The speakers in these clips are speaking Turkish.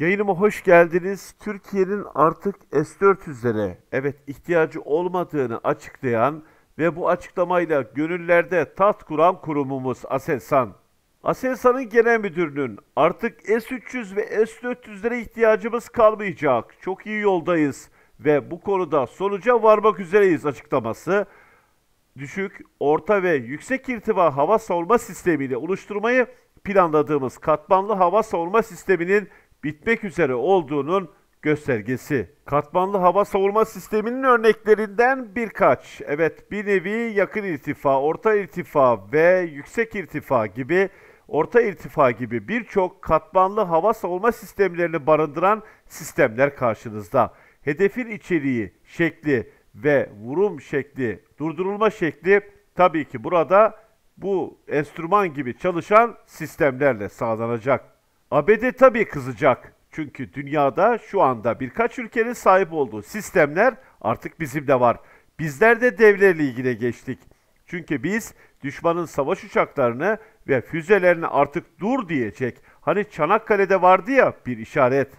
Yayınıma hoş geldiniz. Türkiye'nin artık S-400'lere evet ihtiyacı olmadığını açıklayan ve bu açıklamayla gönüllerde tat kuran kurumumuz Aselsan. Aselsan'ın genel müdürünün artık S-300 ve S-400'lere ihtiyacımız kalmayacak, çok iyi yoldayız ve bu konuda sonuca varmak üzereyiz açıklaması, düşük, orta ve yüksek irtifa hava savunma sistemiyle oluşturmayı planladığımız katmanlı hava savunma sisteminin bitmek üzere olduğunun göstergesi. Katmanlı hava savurma sisteminin örneklerinden birkaç. Evet bir nevi yakın irtifa, orta irtifa ve yüksek irtifa gibi orta irtifa gibi birçok katmanlı hava savunma sistemlerini barındıran sistemler karşınızda. Hedefin içeriği, şekli ve vurum şekli, durdurulma şekli tabii ki burada bu enstrüman gibi çalışan sistemlerle sağlanacak. ABD tabii kızacak. Çünkü dünyada şu anda birkaç ülkenin sahip olduğu sistemler artık bizim de var. Bizler de devlerle ligine geçtik. Çünkü biz düşmanın savaş uçaklarını ve füzelerini artık dur diyecek. Hani Çanakkale'de vardı ya bir işaret.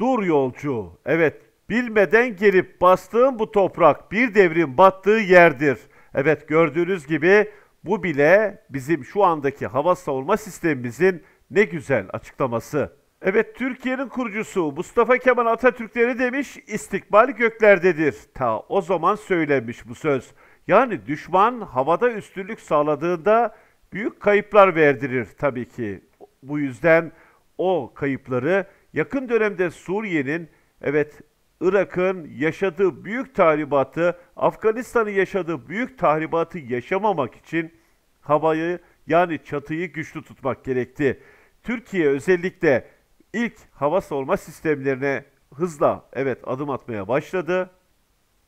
Dur yolcu. Evet, bilmeden gelip bastığın bu toprak bir devrin battığı yerdir. Evet gördüğünüz gibi bu bile bizim şu andaki hava savunma sistemimizin ne güzel açıklaması. Evet Türkiye'nin kurucusu Mustafa Kemal Atatürkleri demiş? İstikbal göklerdedir. Ta o zaman söylenmiş bu söz. Yani düşman havada üstünlük sağladığında büyük kayıplar verdirir tabii ki. Bu yüzden o kayıpları yakın dönemde Suriye'nin evet Irak'ın yaşadığı büyük tahribatı, Afganistan'ın yaşadığı büyük tahribatı yaşamamak için havayı yani çatıyı güçlü tutmak gerekti. Türkiye özellikle ilk hava savunma sistemlerine hızla evet adım atmaya başladı.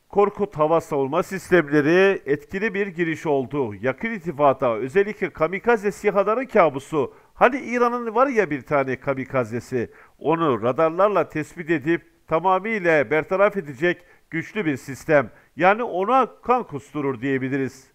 Korkut hava savunma sistemleri etkili bir giriş oldu. Yakın ittifata özellikle kamikaze SİHA'ların kabusu. Hani İran'ın var ya bir tane kamikazesi. Onu radarlarla tespit edip tamamıyla bertaraf edecek güçlü bir sistem. Yani ona kan kusturur diyebiliriz.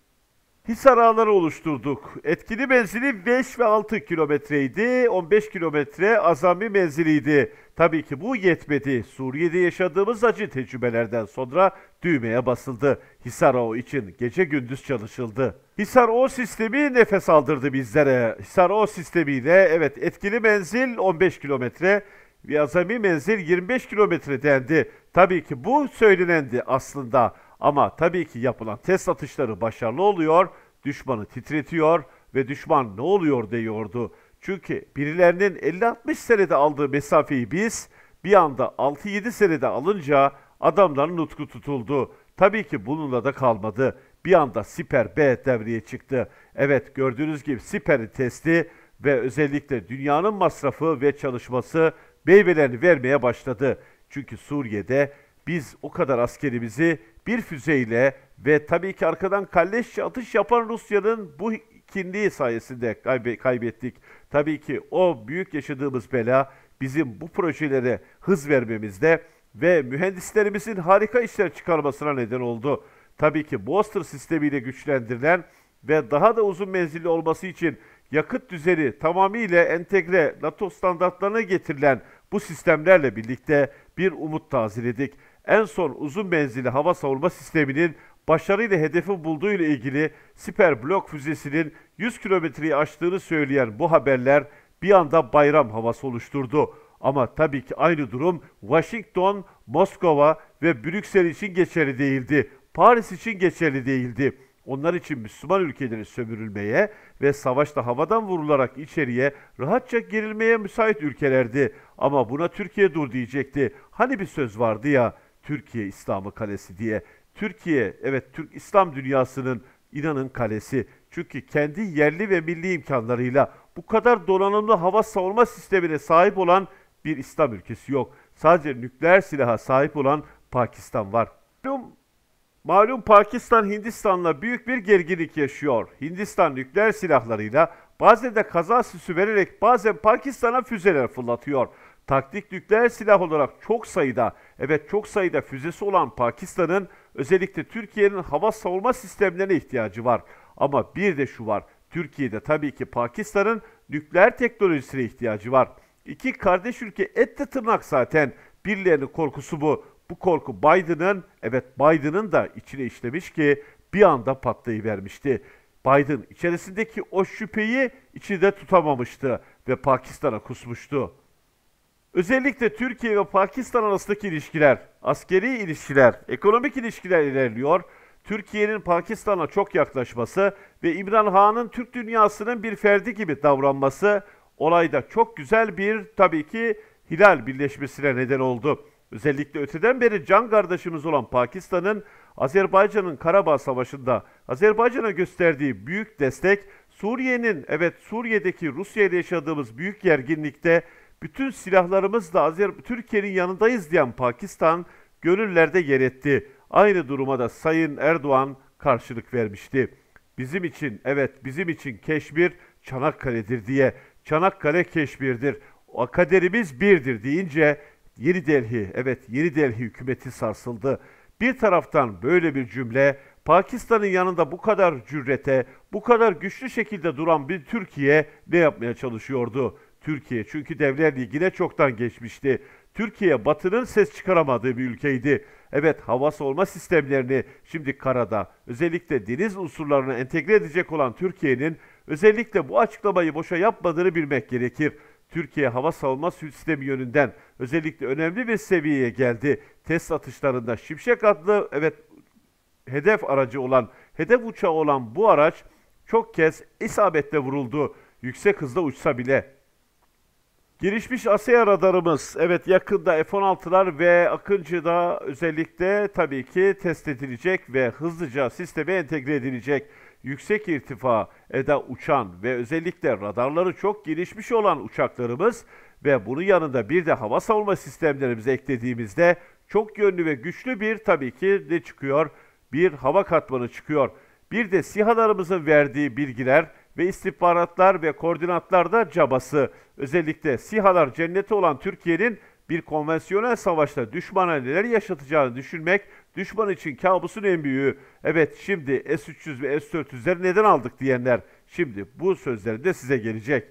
Hisar ağları oluşturduk. Etkili menzili 5 ve 6 kilometreydi. 15 kilometre azami menziliydi. Tabii ki bu yetmedi. Suriye'de yaşadığımız acı tecrübelerden sonra düğmeye basıldı. Hisar O için gece gündüz çalışıldı. Hisar O sistemi nefes aldırdı bizlere. Hisar O sistemiyle evet etkili menzil 15 kilometre ve azami menzil 25 kilometre dendi. Tabii ki bu söylenendi aslında. Ama tabii ki yapılan test atışları başarılı oluyor, düşmanı titretiyor ve düşman ne oluyor diyordu. Çünkü birilerinin 50-60 senede aldığı mesafeyi biz bir anda 6-7 senede alınca adamların nutku tutuldu. Tabii ki bununla da kalmadı. Bir anda Siper B devreye çıktı. Evet gördüğünüz gibi Siper'in testi ve özellikle dünyanın masrafı ve çalışması meyvelerini vermeye başladı. Çünkü Suriye'de biz o kadar askerimizi bir füzeyle ve tabii ki arkadan kalleşçe atış yapan Rusya'nın bu kinliği sayesinde kaybettik. Tabii ki o büyük yaşadığımız bela bizim bu projelere hız vermemizde ve mühendislerimizin harika işler çıkarmasına neden oldu. Tabii ki booster sistemiyle güçlendirilen ve daha da uzun menzilli olması için yakıt düzeni tamamıyla entegre NATO standartlarına getirilen bu sistemlerle birlikte bir umut tazeledik en son uzun menzilli hava savunma sisteminin başarıyla hedefi bulduğu ile ilgili siper blok füzesinin 100 kilometreyi aştığını söyleyen bu haberler bir anda bayram havası oluşturdu. Ama tabii ki aynı durum Washington, Moskova ve Brüksel için geçerli değildi. Paris için geçerli değildi. Onlar için Müslüman ülkelerin sömürülmeye ve savaşta havadan vurularak içeriye rahatça girilmeye müsait ülkelerdi. Ama buna Türkiye dur diyecekti. Hani bir söz vardı ya, Türkiye İslam'ı kalesi diye. Türkiye evet Türk İslam dünyasının inanın kalesi. Çünkü kendi yerli ve milli imkanlarıyla bu kadar donanımlı hava savunma sistemine sahip olan bir İslam ülkesi yok. Sadece nükleer silaha sahip olan Pakistan var. Malum, malum Pakistan Hindistan'la büyük bir gerginlik yaşıyor. Hindistan nükleer silahlarıyla bazen de kaza süsü vererek bazen Pakistan'a füzeler fırlatıyor. Taktik nükleer silah olarak çok sayıda, evet çok sayıda füzesi olan Pakistan'ın özellikle Türkiye'nin hava savunma sistemlerine ihtiyacı var. Ama bir de şu var, Türkiye'de tabii ki Pakistan'ın nükleer teknolojisine ihtiyacı var. İki kardeş ülke etti tırnak zaten. Birilerinin korkusu bu. Bu korku Biden'ın, evet Biden'ın da içine işlemiş ki bir anda patlayıvermişti. Biden içerisindeki o şüpheyi içinde tutamamıştı ve Pakistan'a kusmuştu. Özellikle Türkiye ve Pakistan arasındaki ilişkiler, askeri ilişkiler, ekonomik ilişkiler ilerliyor. Türkiye'nin Pakistan'a çok yaklaşması ve İmran Han'ın Türk dünyasının bir ferdi gibi davranması olayda çok güzel bir tabii ki hilal birleşmesine neden oldu. Özellikle öteden beri can kardeşimiz olan Pakistan'ın Azerbaycan'ın Karabağ Savaşı'nda Azerbaycan'a gösterdiği büyük destek Suriye'nin evet Suriye'deki Rusya ile yaşadığımız büyük gerginlikte bütün silahlarımızla Azer Türkiye'nin yanındayız diyen Pakistan gönüllerde yer etti. Aynı duruma da Sayın Erdoğan karşılık vermişti. Bizim için evet bizim için Keşmir Çanakkale'dir diye. Çanakkale Keşmir'dir. O Kaderimiz birdir deyince Yeni Delhi, evet Yeni Delhi hükümeti sarsıldı. Bir taraftan böyle bir cümle, Pakistan'ın yanında bu kadar cürrete, bu kadar güçlü şekilde duran bir Türkiye ne yapmaya çalışıyordu? Türkiye çünkü Devler Ligi'ne çoktan geçmişti. Türkiye batının ses çıkaramadığı bir ülkeydi. Evet hava solma sistemlerini şimdi karada özellikle deniz unsurlarını entegre edecek olan Türkiye'nin özellikle bu açıklamayı boşa yapmadığını bilmek gerekir. Türkiye hava savunma sistemi yönünden özellikle önemli bir seviyeye geldi. Test atışlarında Şimşek adlı evet hedef aracı olan, hedef uçağı olan bu araç çok kez isabetle vuruldu. Yüksek hızda uçsa bile Girişmiş Asya radarımız, evet yakında F-16'lar ve Akıncı'da özellikle tabii ki test edilecek ve hızlıca sisteme entegre edilecek. Yüksek irtifa eda uçan ve özellikle radarları çok gelişmiş olan uçaklarımız ve bunun yanında bir de hava savunma sistemlerimizi eklediğimizde çok yönlü ve güçlü bir tabii ki ne çıkıyor? Bir hava katmanı çıkıyor. Bir de SİHA'larımızın verdiği bilgiler ve istihbaratlar ve koordinatlarda cabası, özellikle sihalar cenneti olan Türkiye'nin bir konvansiyonel savaşta düşmana neler yaşatacağını düşünmek düşman için kabusun en büyüğü. Evet şimdi S-300 ve S-400'leri neden aldık diyenler şimdi bu sözleri de size gelecek.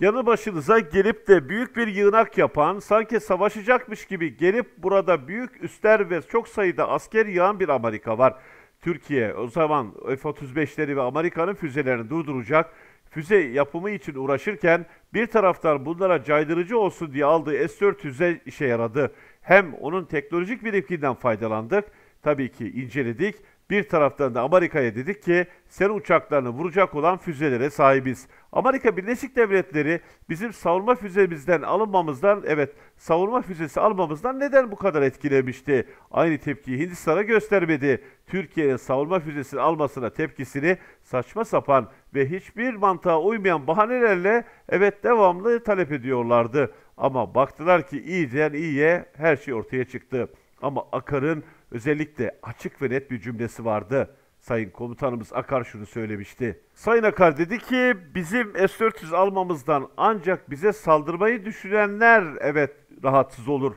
Yanı başınıza gelip de büyük bir yığınak yapan, sanki savaşacakmış gibi gelip burada büyük üstler ve çok sayıda asker yağan bir Amerika var. Türkiye o zaman F-35'leri ve Amerika'nın füzelerini durduracak füze yapımı için uğraşırken bir taraftan bunlara caydırıcı olsun diye aldığı S-400'e işe yaradı. Hem onun teknolojik birikiminden faydalandık, tabii ki inceledik bir taraftan da Amerika'ya dedik ki sen uçaklarını vuracak olan füzelere sahibiz. Amerika Birleşik Devletleri bizim savunma füzemizden alınmamızdan evet savunma füzesi almamızdan neden bu kadar etkilemişti? Aynı tepkiyi Hindistan'a göstermedi. Türkiye'nin savunma füzesini almasına tepkisini saçma sapan ve hiçbir mantığa uymayan bahanelerle evet devamlı talep ediyorlardı. Ama baktılar ki iyiden iyiye her şey ortaya çıktı. Ama Akar'ın Özellikle açık ve net bir cümlesi vardı. Sayın komutanımız Akar şunu söylemişti. Sayın Akar dedi ki bizim S-400 almamızdan ancak bize saldırmayı düşünenler evet rahatsız olur.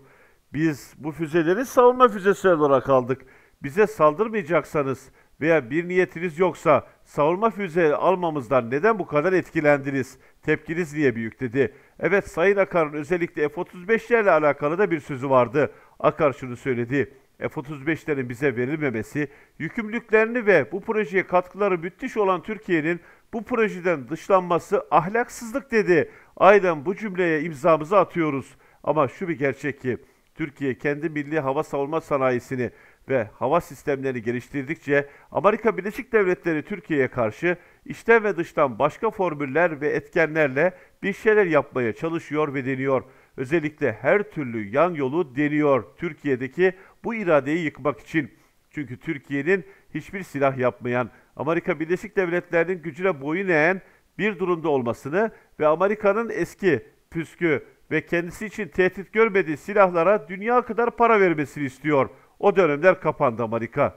Biz bu füzeleri savunma füzesi olarak aldık. Bize saldırmayacaksanız veya bir niyetiniz yoksa savunma füze almamızdan neden bu kadar etkilendiniz? Tepkiniz niye büyük dedi. Evet Sayın Akar'ın özellikle F-35'lerle alakalı da bir sözü vardı. Akar şunu söyledi. F-35'lerin bize verilmemesi, yükümlülüklerini ve bu projeye katkıları müthiş olan Türkiye'nin bu projeden dışlanması ahlaksızlık dedi. Aynen bu cümleye imzamızı atıyoruz. Ama şu bir gerçek ki Türkiye kendi milli hava savunma sanayisini ve hava sistemlerini geliştirdikçe Amerika Birleşik Devletleri Türkiye'ye karşı içten ve dıştan başka formüller ve etkenlerle bir şeyler yapmaya çalışıyor ve deniyor. Özellikle her türlü yan yolu deniyor Türkiye'deki bu iradeyi yıkmak için. Çünkü Türkiye'nin hiçbir silah yapmayan, Amerika Birleşik Devletleri'nin gücüne boyun eğen bir durumda olmasını ve Amerika'nın eski püskü ve kendisi için tehdit görmediği silahlara dünya kadar para vermesini istiyor. O dönemler kapandı Amerika.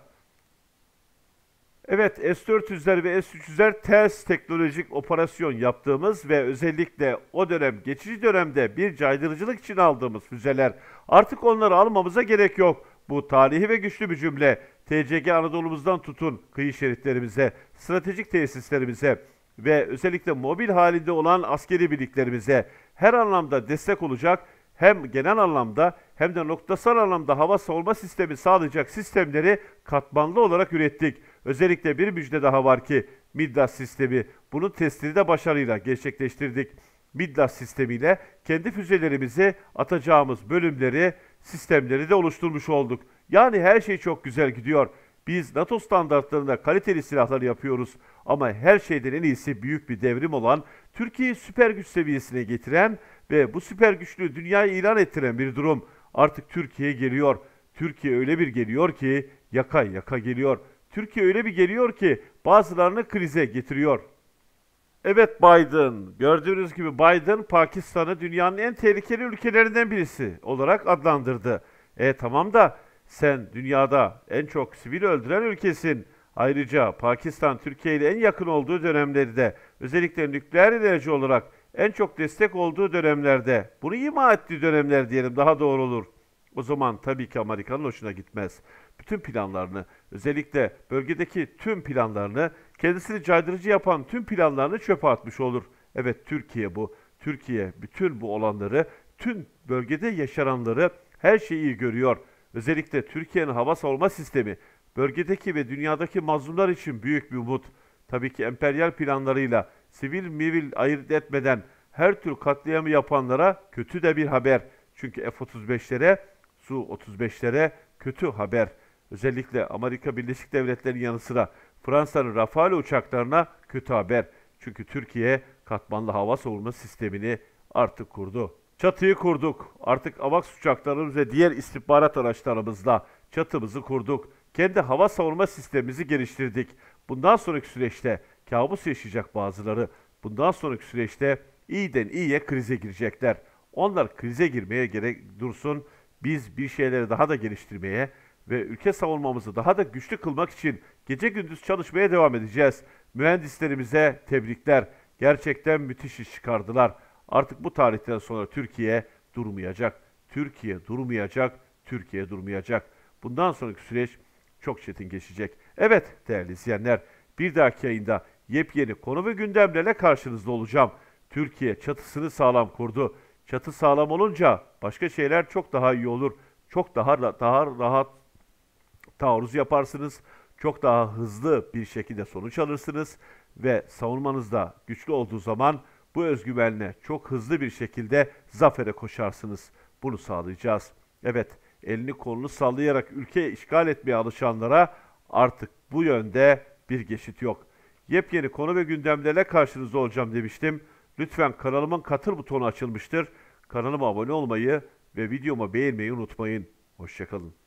Evet S-400'ler ve S-300'ler ters teknolojik operasyon yaptığımız ve özellikle o dönem geçici dönemde bir caydırıcılık için aldığımız füzeler. Artık onları almamıza gerek yok. Bu tarihi ve güçlü bir cümle TCG Anadolu'muzdan tutun kıyı şeritlerimize, stratejik tesislerimize ve özellikle mobil halinde olan askeri birliklerimize her anlamda destek olacak hem genel anlamda hem de noktasal anlamda hava savunma sistemi sağlayacak sistemleri katmanlı olarak ürettik. Özellikle bir müjde daha var ki midas sistemi bunun testini de başarıyla gerçekleştirdik. Midlas sistemiyle kendi füzelerimizi atacağımız bölümleri, sistemleri de oluşturmuş olduk. Yani her şey çok güzel gidiyor. Biz NATO standartlarında kaliteli silahlar yapıyoruz ama her şeyden en iyisi büyük bir devrim olan Türkiye'yi süper güç seviyesine getiren ve bu süper güçlüğü dünyaya ilan ettiren bir durum artık Türkiye'ye geliyor. Türkiye öyle bir geliyor ki yaka yaka geliyor. Türkiye öyle bir geliyor ki bazılarını krize getiriyor. Evet Biden. Gördüğünüz gibi Biden Pakistan'ı dünyanın en tehlikeli ülkelerinden birisi olarak adlandırdı. E tamam da sen dünyada en çok sivil öldüren ülkesin. Ayrıca Pakistan Türkiye ile en yakın olduğu dönemlerde özellikle nükleer enerji olarak en çok destek olduğu dönemlerde bunu ima ettiği dönemler diyelim daha doğru olur. O zaman tabii ki Amerika'nın hoşuna gitmez. Bütün planlarını özellikle bölgedeki tüm planlarını Kendisini caydırıcı yapan tüm planlarını çöpe atmış olur. Evet Türkiye bu. Türkiye bütün bu olanları, tüm bölgede yaşananları her şeyi iyi görüyor. Özellikle Türkiye'nin hava savunma sistemi bölgedeki ve dünyadaki mazlumlar için büyük bir umut. Tabii ki emperyal planlarıyla sivil mivil ayırt etmeden her tür katliamı yapanlara kötü de bir haber. Çünkü F-35'lere, Su-35'lere kötü haber. Özellikle Amerika Birleşik Devletleri'nin yanı sıra Fransa'nın Rafale uçaklarına kötü haber. Çünkü Türkiye katmanlı hava savunma sistemini artık kurdu. Çatıyı kurduk. Artık AVAX uçaklarımız ve diğer istihbarat araçlarımızla çatımızı kurduk. Kendi hava savunma sistemimizi geliştirdik. Bundan sonraki süreçte kabus yaşayacak bazıları. Bundan sonraki süreçte iyiden iyiye krize girecekler. Onlar krize girmeye gerek dursun. Biz bir şeyleri daha da geliştirmeye, ve ülke savunmamızı daha da güçlü kılmak için gece gündüz çalışmaya devam edeceğiz. Mühendislerimize tebrikler. Gerçekten müthiş iş çıkardılar. Artık bu tarihten sonra Türkiye durmayacak. Türkiye durmayacak. Türkiye durmayacak. Bundan sonraki süreç çok çetin geçecek. Evet değerli izleyenler, bir dahaki yayında yepyeni konu ve gündemlerle karşınızda olacağım. Türkiye çatısını sağlam kurdu. Çatı sağlam olunca başka şeyler çok daha iyi olur. Çok daha daha rahat taarruz yaparsınız. Çok daha hızlı bir şekilde sonuç alırsınız ve savunmanız da güçlü olduğu zaman bu özgüvenle çok hızlı bir şekilde zafere koşarsınız. Bunu sağlayacağız. Evet, elini kolunu sallayarak ülkeyi işgal etmeye alışanlara artık bu yönde bir geçit yok. Yepyeni konu ve gündemlerle karşınızda olacağım demiştim. Lütfen kanalımın katıl butonu açılmıştır. Kanalıma abone olmayı ve videoma beğenmeyi unutmayın. Hoşçakalın.